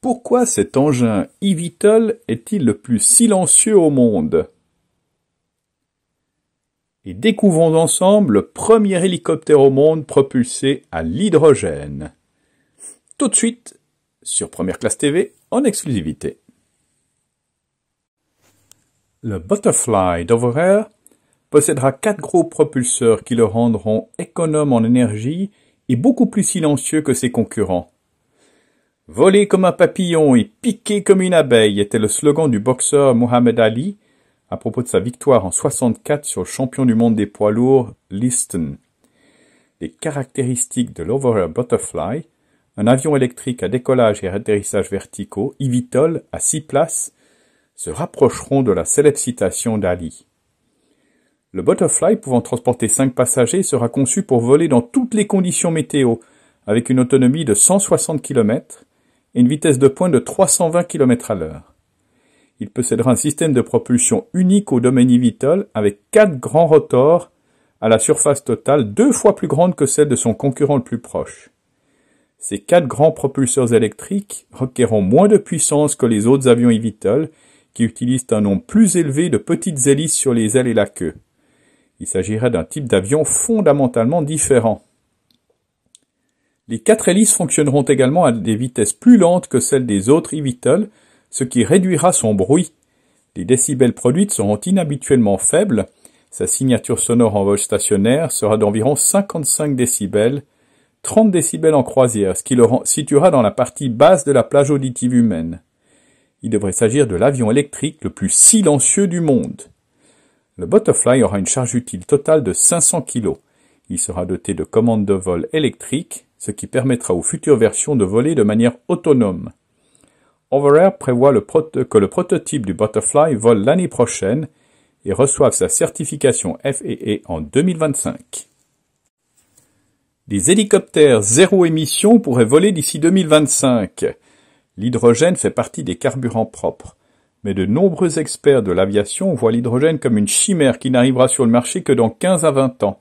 Pourquoi cet engin vital est-il le plus silencieux au monde Et découvrons ensemble le premier hélicoptère au monde propulsé à l'hydrogène. Tout de suite sur Première Classe TV en exclusivité. Le Butterfly d'Overair possédera quatre gros propulseurs qui le rendront économe en énergie et beaucoup plus silencieux que ses concurrents. Voler comme un papillon et piquer comme une abeille était le slogan du boxeur Mohamed Ali à propos de sa victoire en 64 sur le champion du monde des poids lourds Liston. Les caractéristiques de l'Overhead Butterfly, un avion électrique à décollage et atterrissage verticaux, Ivitol, à six places, se rapprocheront de la célèbre citation d'Ali. Le Butterfly pouvant transporter cinq passagers sera conçu pour voler dans toutes les conditions météo, avec une autonomie de 160 km et une vitesse de pointe de 320 km à l'heure. Il possédera un système de propulsion unique au domaine eVTOL avec quatre grands rotors à la surface totale deux fois plus grande que celle de son concurrent le plus proche. Ces quatre grands propulseurs électriques requerront moins de puissance que les autres avions Evitol qui utilisent un nombre plus élevé de petites hélices sur les ailes et la queue. Il s'agirait d'un type d'avion fondamentalement différent. Les quatre hélices fonctionneront également à des vitesses plus lentes que celles des autres eVTOL, ce qui réduira son bruit. Les décibels produites seront inhabituellement faibles, sa signature sonore en vol stationnaire sera d'environ 55 décibels, 30 décibels en croisière, ce qui le situera dans la partie basse de la plage auditive humaine. Il devrait s'agir de l'avion électrique le plus silencieux du monde. Le Butterfly aura une charge utile totale de 500 kg. Il sera doté de commandes de vol électriques, ce qui permettra aux futures versions de voler de manière autonome. Overair prévoit que le prototype du Butterfly vole l'année prochaine et reçoive sa certification FAA en 2025. Des hélicoptères zéro émission pourraient voler d'ici 2025. L'hydrogène fait partie des carburants propres, mais de nombreux experts de l'aviation voient l'hydrogène comme une chimère qui n'arrivera sur le marché que dans 15 à 20 ans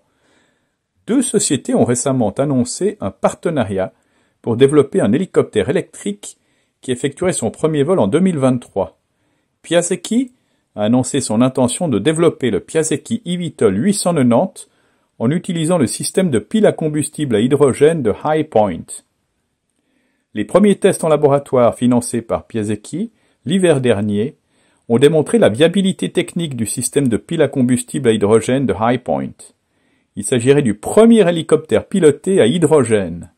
deux sociétés ont récemment annoncé un partenariat pour développer un hélicoptère électrique qui effectuerait son premier vol en 2023. Piasecki a annoncé son intention de développer le Piasecki Evitol 890 en utilisant le système de pile à combustible à hydrogène de High Point. Les premiers tests en laboratoire financés par Piasecki l'hiver dernier ont démontré la viabilité technique du système de pile à combustible à hydrogène de High Point. Il s'agirait du premier hélicoptère piloté à hydrogène.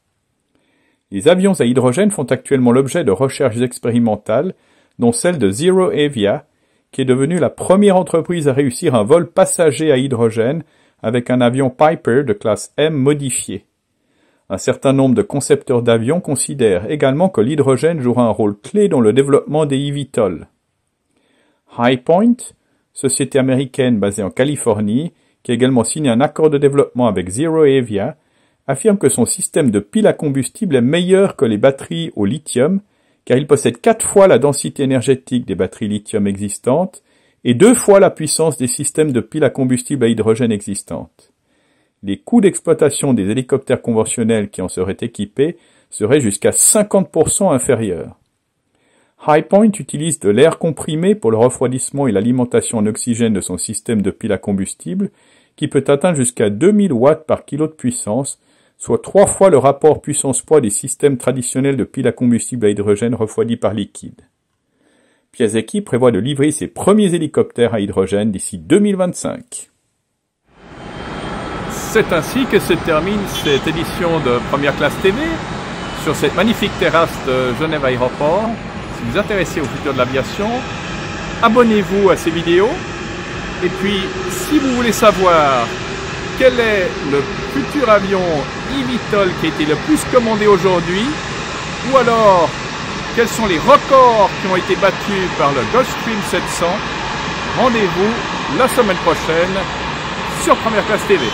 Les avions à hydrogène font actuellement l'objet de recherches expérimentales, dont celle de Zero Avia, qui est devenue la première entreprise à réussir un vol passager à hydrogène avec un avion Piper de classe M modifié. Un certain nombre de concepteurs d'avions considèrent également que l'hydrogène jouera un rôle clé dans le développement des eVTOL. Point, société américaine basée en Californie, qui a également signé un accord de développement avec Zero Avia, affirme que son système de pile à combustible est meilleur que les batteries au lithium, car il possède quatre fois la densité énergétique des batteries lithium existantes et deux fois la puissance des systèmes de piles à combustible à hydrogène existantes. Les coûts d'exploitation des hélicoptères conventionnels qui en seraient équipés seraient jusqu'à 50% inférieurs. High Point utilise de l'air comprimé pour le refroidissement et l'alimentation en oxygène de son système de pile à combustible qui peut atteindre jusqu'à 2000 watts par kilo de puissance, soit trois fois le rapport puissance-poids des systèmes traditionnels de piles à combustible à hydrogène refroidis par liquide. Piasecki prévoit de livrer ses premiers hélicoptères à hydrogène d'ici 2025. C'est ainsi que se termine cette édition de Première Classe TV sur cette magnifique terrasse de Genève Aéroport si vous intéressez au futur de l'aviation, abonnez-vous à ces vidéos. Et puis, si vous voulez savoir quel est le futur avion eVTOL qui a été le plus commandé aujourd'hui, ou alors quels sont les records qui ont été battus par le Gulfstream 700, rendez-vous la semaine prochaine sur Première Classe TV.